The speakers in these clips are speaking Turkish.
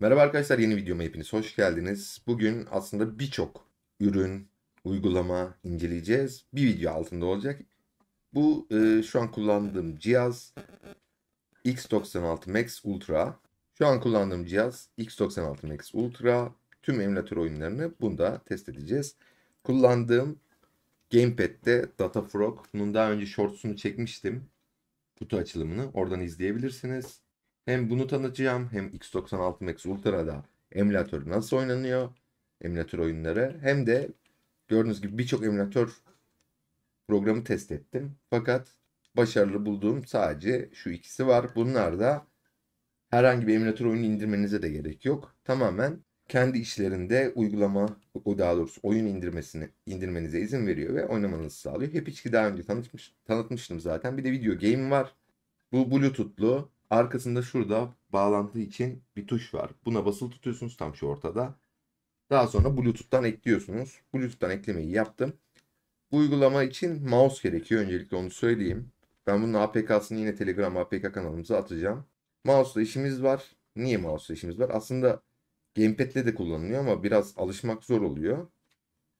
Merhaba arkadaşlar yeni videoma hepiniz hoş geldiniz. Bugün aslında birçok ürün, uygulama inceleyeceğiz. Bir video altında olacak. Bu e, şu an kullandığım cihaz X96 Max Ultra. Şu an kullandığım cihaz X96 Max Ultra. Tüm emülatör oyunlarını bunda test edeceğiz. Kullandığım Gamepad'de DataFrog. Bunun daha önce shortsunu çekmiştim kutu açılımını oradan izleyebilirsiniz. Hem bunu tanıtacağım hem X96 Max Ultra'da emülatör nasıl oynanıyor, emülatör oyunları hem de gördüğünüz gibi birçok emülatör programı test ettim. Fakat başarılı bulduğum sadece şu ikisi var. Bunlar da herhangi bir emülatör oyunu indirmenize de gerek yok. Tamamen kendi işlerinde uygulama o daha doğrusu oyun indirmesini indirmenize izin veriyor ve oynamanızı sağlıyor. Hep içki daha önce tanıtmış, tanıtmıştım zaten. Bir de video game var. Bu Bluetooth'lu. Arkasında şurada bağlantı için bir tuş var. Buna basılı tutuyorsunuz tam şu ortada. Daha sonra Bluetooth'tan ekliyorsunuz. Bluetooth'tan eklemeyi yaptım. Bu uygulama için mouse gerekiyor. Öncelikle onu söyleyeyim. Ben bunun APK'sını yine Telegram APK kanalımıza atacağım. Mouse'la işimiz var. Niye mouse'la işimiz var? Aslında Gamepad'le de kullanılıyor ama biraz alışmak zor oluyor.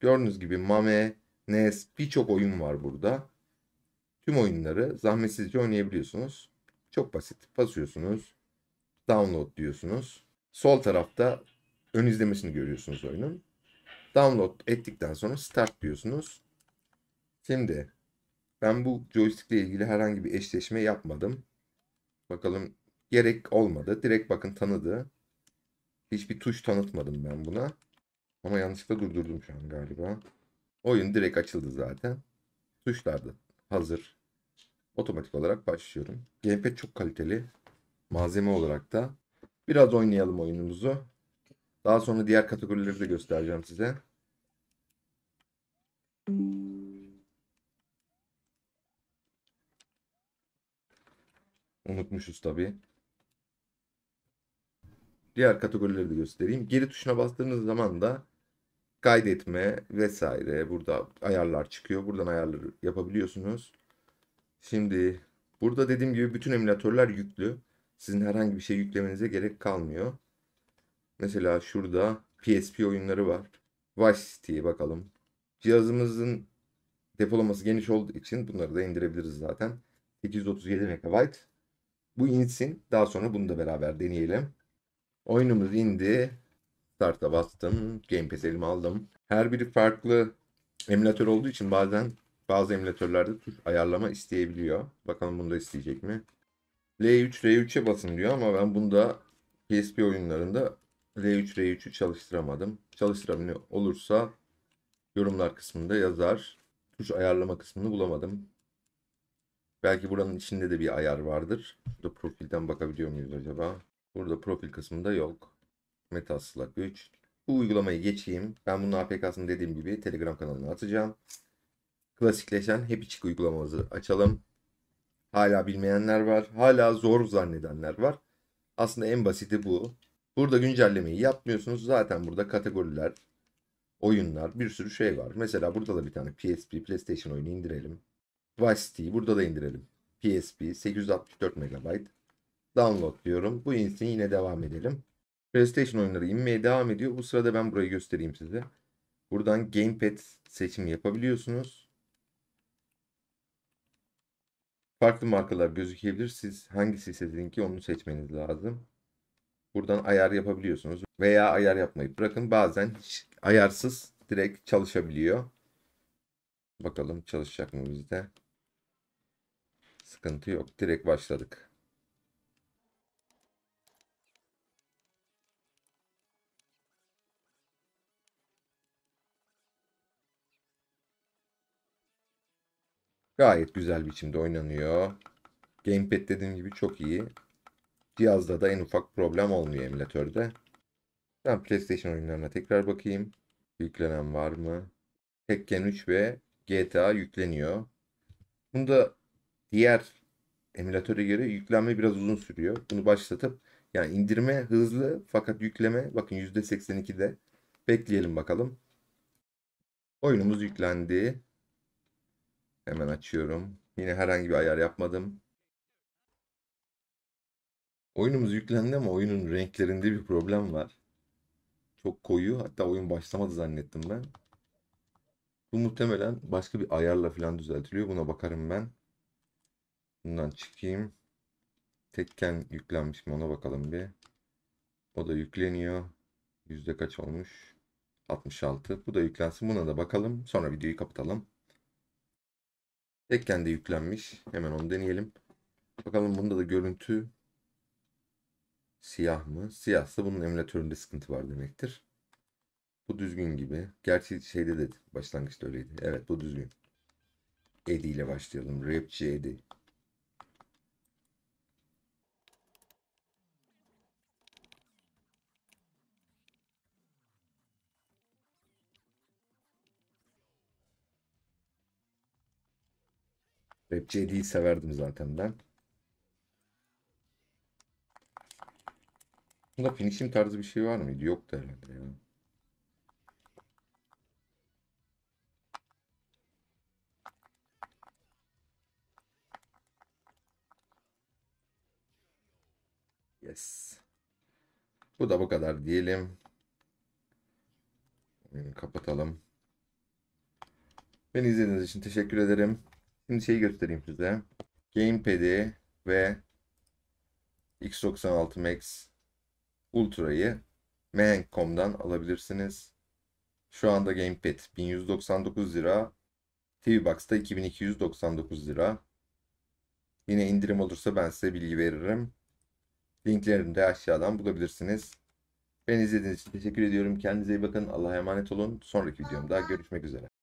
Gördüğünüz gibi Mame, NES birçok oyun var burada. Tüm oyunları zahmetsizce oynayabiliyorsunuz. Çok basit. Basıyorsunuz. Download diyorsunuz. Sol tarafta ön izlemesini görüyorsunuz oyunun. Download ettikten sonra start diyorsunuz. Şimdi ben bu joystick ile ilgili herhangi bir eşleşme yapmadım. Bakalım gerek olmadı. Direkt bakın tanıdı. Hiçbir tuş tanıtmadım ben buna. Ama yanlışlıkla durdurdum şu an galiba. Oyun direkt açıldı zaten. Tuşlar da hazır. Otomatik olarak başlıyorum. Gamepad çok kaliteli. Malzeme olarak da. Biraz oynayalım oyunumuzu. Daha sonra diğer kategorileri de göstereceğim size. Unutmuşuz tabii diğer kategorileri de göstereyim. Geri tuşuna bastığınız zaman da kaydetme vesaire burada ayarlar çıkıyor. Buradan ayarları yapabiliyorsunuz. Şimdi burada dediğim gibi bütün emülatörler yüklü. Sizin herhangi bir şey yüklemenize gerek kalmıyor. Mesela şurada PSP oyunları var. Vice City'ye bakalım. Cihazımızın depolaması geniş olduğu için bunları da indirebiliriz zaten. 837 MB. Bu insin. Daha sonra bunu da beraber deneyelim. Oyunumuz indi. Start'a bastım. Game Pass elime aldım. Her biri farklı emülatör olduğu için bazen bazı emülatörlerde tuş ayarlama isteyebiliyor. Bakalım bunu da isteyecek mi? L3, R3'e basın diyor ama ben bunda PSP oyunlarında l 3 R3'ü çalıştıramadım. Çalıştırabiliyor olursa yorumlar kısmında yazar. Tuş ayarlama kısmını bulamadım. Belki buranın içinde de bir ayar vardır. Burada profilden bakabiliyor muyuz acaba? Burada profil kısmında yok. Meta Slack 3. Bu uygulamayı geçeyim. Ben bunun APK'sını dediğim gibi Telegram kanalına atacağım. Klasikleşen Happychick uygulamamızı açalım. Hala bilmeyenler var. Hala zor zannedenler var. Aslında en basiti bu. Burada güncellemeyi yapmıyorsunuz. Zaten burada kategoriler, oyunlar, bir sürü şey var. Mesela burada da bir tane PSP, PlayStation oyunu indirelim. Vice City burada da indirelim. PSP 864 MB download diyorum. Bu insin yine devam edelim. PlayStation oyunları inmeye devam ediyor. Bu sırada ben burayı göstereyim size. Buradan gamepad seçimi yapabiliyorsunuz. Farklı markalar gözükebilir. Siz hangisi istediğin ki onu seçmeniz lazım. Buradan ayar yapabiliyorsunuz. Veya ayar yapmayı bırakın. Bazen hiç ayarsız direkt çalışabiliyor. Bakalım çalışacak mı bizde. Sıkıntı yok. Direkt başladık. Gayet güzel biçimde oynanıyor. Gamepad dediğim gibi çok iyi. Cihazda da en ufak problem olmuyor emülatörde. Ben PlayStation oyunlarına tekrar bakayım. Yüklenen var mı? Tekken 3 ve GTA yükleniyor. Bunda diğer emülatöre göre yüklenme biraz uzun sürüyor. Bunu başlatıp yani indirme hızlı fakat yükleme bakın %82'de. Bekleyelim bakalım. Oyunumuz yüklendi. Hemen açıyorum. Yine herhangi bir ayar yapmadım. Oyunumuz yüklendi ama oyunun renklerinde bir problem var. Çok koyu. Hatta oyun başlamadı zannettim ben. Bu muhtemelen başka bir ayarla falan düzeltiliyor. Buna bakarım ben. Bundan çıkayım. Tekken yüklenmiş mi ona bakalım bir. O da yükleniyor. Yüzde kaç olmuş? 66. Bu da yüklensin. Buna da bakalım. Sonra videoyu kapatalım. Tekken de yüklenmiş. Hemen onu deneyelim. Bakalım bunda da görüntü siyah mı? Siyahsa bunun emülatöründe sıkıntı var demektir. Bu düzgün gibi. Gerçi şeyde de başlangıçta öyleydi. Evet bu düzgün. Eddie ile başlayalım. Rapçi Eddie. Rap JD'yi severdim zaten ben. Bunda finishing tarzı bir şey var mıydı? Yoktu herhalde ya. Yes. Bu da bu kadar diyelim. Hmm, kapatalım. Beni izlediğiniz için teşekkür ederim. Şimdi şeyi göstereyim size. Gamepad'i ve X96 Max Ultra'yı Mehenk.com'dan alabilirsiniz. Şu anda Gamepad 1199 lira. TV Box'ta 2299 lira. Yine indirim olursa ben size bilgi veririm. Linklerini de aşağıdan bulabilirsiniz. Beni izlediğiniz için teşekkür ediyorum. Kendinize iyi bakın. Allah'a emanet olun. Sonraki videomda görüşmek üzere.